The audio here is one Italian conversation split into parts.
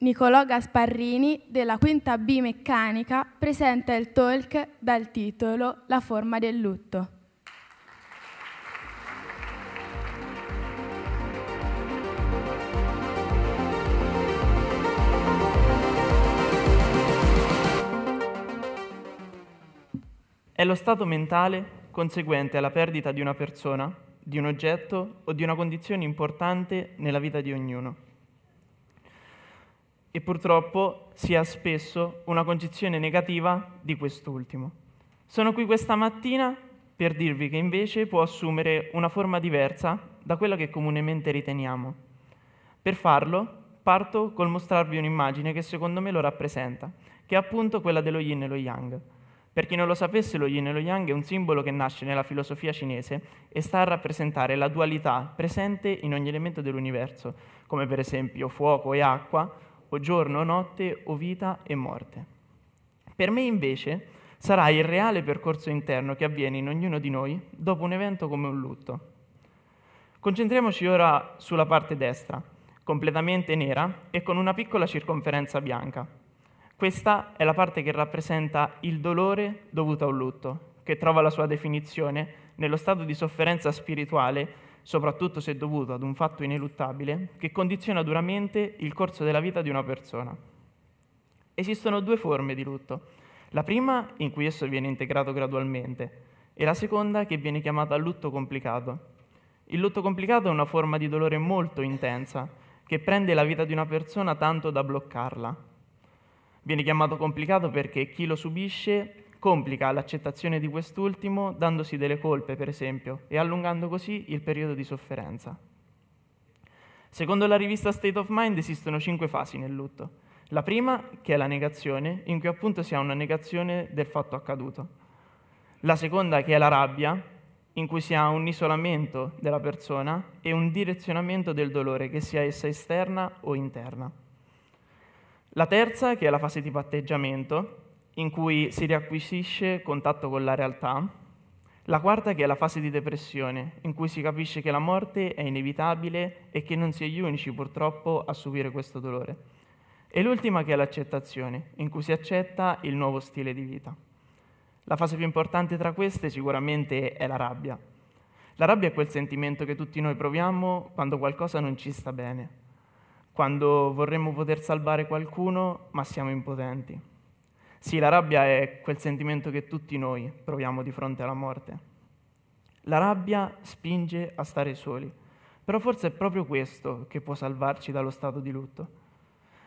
Nicolò Gasparrini della quinta B meccanica presenta il talk dal titolo La forma del lutto. È lo stato mentale conseguente alla perdita di una persona, di un oggetto o di una condizione importante nella vita di ognuno e purtroppo si ha spesso una concezione negativa di quest'ultimo. Sono qui questa mattina per dirvi che invece può assumere una forma diversa da quella che comunemente riteniamo. Per farlo parto col mostrarvi un'immagine che secondo me lo rappresenta, che è appunto quella dello yin e lo yang. Per chi non lo sapesse, lo yin e lo yang è un simbolo che nasce nella filosofia cinese e sta a rappresentare la dualità presente in ogni elemento dell'universo, come per esempio fuoco e acqua, o giorno o notte, o vita e morte. Per me invece sarà il reale percorso interno che avviene in ognuno di noi dopo un evento come un lutto. Concentriamoci ora sulla parte destra, completamente nera e con una piccola circonferenza bianca. Questa è la parte che rappresenta il dolore dovuto a un lutto, che trova la sua definizione nello stato di sofferenza spirituale soprattutto se dovuto ad un fatto ineluttabile, che condiziona duramente il corso della vita di una persona. Esistono due forme di lutto, la prima in cui esso viene integrato gradualmente e la seconda che viene chiamata lutto complicato. Il lutto complicato è una forma di dolore molto intensa che prende la vita di una persona tanto da bloccarla. Viene chiamato complicato perché chi lo subisce complica l'accettazione di quest'ultimo dandosi delle colpe, per esempio, e allungando così il periodo di sofferenza. Secondo la rivista State of Mind esistono cinque fasi nel lutto. La prima, che è la negazione, in cui appunto si ha una negazione del fatto accaduto. La seconda, che è la rabbia, in cui si ha un isolamento della persona e un direzionamento del dolore, che sia essa esterna o interna. La terza, che è la fase di patteggiamento, in cui si riacquisisce contatto con la realtà, la quarta che è la fase di depressione, in cui si capisce che la morte è inevitabile e che non si è gli unici purtroppo a subire questo dolore. E l'ultima che è l'accettazione, in cui si accetta il nuovo stile di vita. La fase più importante tra queste sicuramente è la rabbia. La rabbia è quel sentimento che tutti noi proviamo quando qualcosa non ci sta bene, quando vorremmo poter salvare qualcuno ma siamo impotenti. Sì, la rabbia è quel sentimento che tutti noi proviamo di fronte alla morte. La rabbia spinge a stare soli, però forse è proprio questo che può salvarci dallo stato di lutto.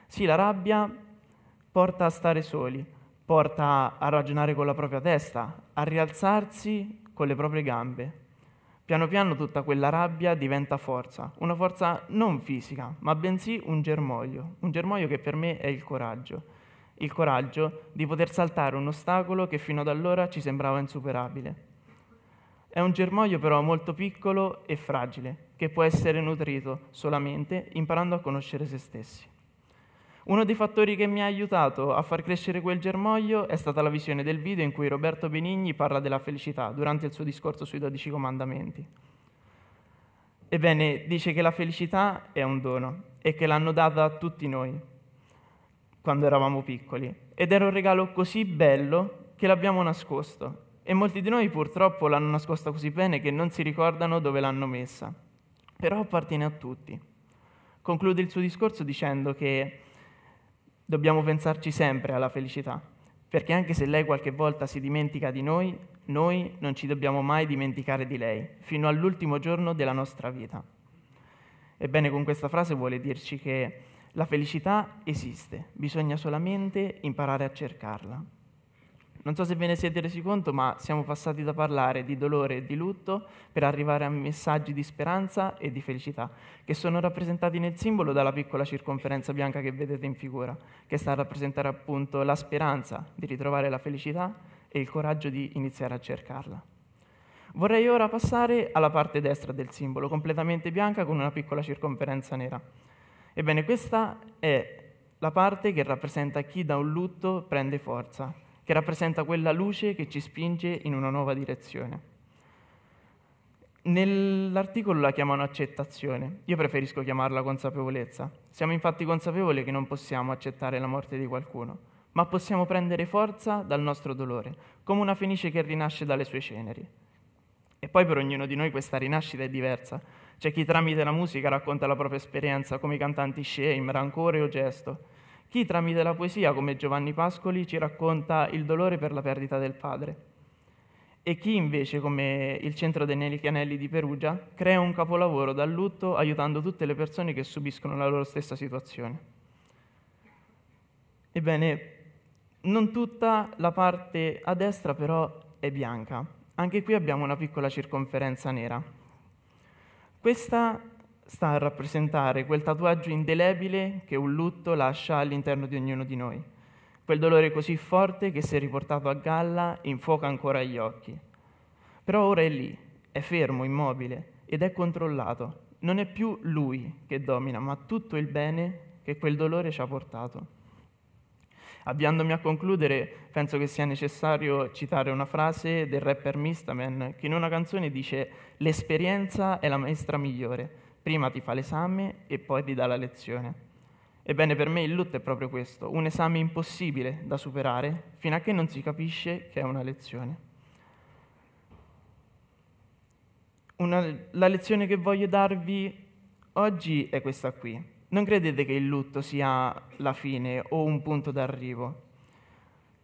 Sì, la rabbia porta a stare soli, porta a ragionare con la propria testa, a rialzarsi con le proprie gambe. Piano piano tutta quella rabbia diventa forza, una forza non fisica, ma bensì un germoglio, un germoglio che per me è il coraggio il coraggio di poter saltare un ostacolo che fino ad allora ci sembrava insuperabile. È un germoglio però molto piccolo e fragile, che può essere nutrito solamente imparando a conoscere se stessi. Uno dei fattori che mi ha aiutato a far crescere quel germoglio è stata la visione del video in cui Roberto Benigni parla della felicità durante il suo discorso sui 12 comandamenti. Ebbene, dice che la felicità è un dono e che l'hanno data a tutti noi, quando eravamo piccoli ed era un regalo così bello che l'abbiamo nascosto e molti di noi purtroppo l'hanno nascosta così bene che non si ricordano dove l'hanno messa, però appartiene a tutti. Conclude il suo discorso dicendo che dobbiamo pensarci sempre alla felicità, perché anche se lei qualche volta si dimentica di noi, noi non ci dobbiamo mai dimenticare di lei, fino all'ultimo giorno della nostra vita. Ebbene, con questa frase vuole dirci che la felicità esiste, bisogna solamente imparare a cercarla. Non so se ve ne siete resi conto, ma siamo passati da parlare di dolore e di lutto per arrivare a messaggi di speranza e di felicità, che sono rappresentati nel simbolo dalla piccola circonferenza bianca che vedete in figura, che sta a rappresentare appunto la speranza di ritrovare la felicità e il coraggio di iniziare a cercarla. Vorrei ora passare alla parte destra del simbolo, completamente bianca con una piccola circonferenza nera Ebbene, questa è la parte che rappresenta chi da un lutto prende forza, che rappresenta quella luce che ci spinge in una nuova direzione. Nell'articolo la chiamano accettazione, io preferisco chiamarla consapevolezza. Siamo infatti consapevoli che non possiamo accettare la morte di qualcuno, ma possiamo prendere forza dal nostro dolore, come una fenice che rinasce dalle sue ceneri. E poi per ognuno di noi questa rinascita è diversa, c'è chi tramite la musica racconta la propria esperienza come i cantanti Shame, Rancore o Gesto. Chi tramite la poesia, come Giovanni Pascoli, ci racconta il dolore per la perdita del padre. E chi invece, come il centro dei Nelichianelli di Perugia, crea un capolavoro dal lutto aiutando tutte le persone che subiscono la loro stessa situazione. Ebbene, non tutta la parte a destra però è bianca. Anche qui abbiamo una piccola circonferenza nera. Questa sta a rappresentare quel tatuaggio indelebile che un lutto lascia all'interno di ognuno di noi, quel dolore così forte che se riportato a galla infuoca ancora gli occhi. Però ora è lì, è fermo, immobile ed è controllato. Non è più lui che domina, ma tutto il bene che quel dolore ci ha portato. Avviandomi a concludere, penso che sia necessario citare una frase del rapper Mistaman che in una canzone dice «L'esperienza è la maestra migliore, prima ti fa l'esame e poi ti dà la lezione». Ebbene, per me il lutto è proprio questo, un esame impossibile da superare fino a che non si capisce che è una lezione. Una, la lezione che voglio darvi oggi è questa qui. Non credete che il lutto sia la fine o un punto d'arrivo.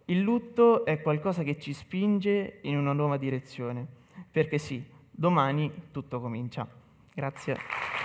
Il lutto è qualcosa che ci spinge in una nuova direzione, perché sì, domani tutto comincia. Grazie.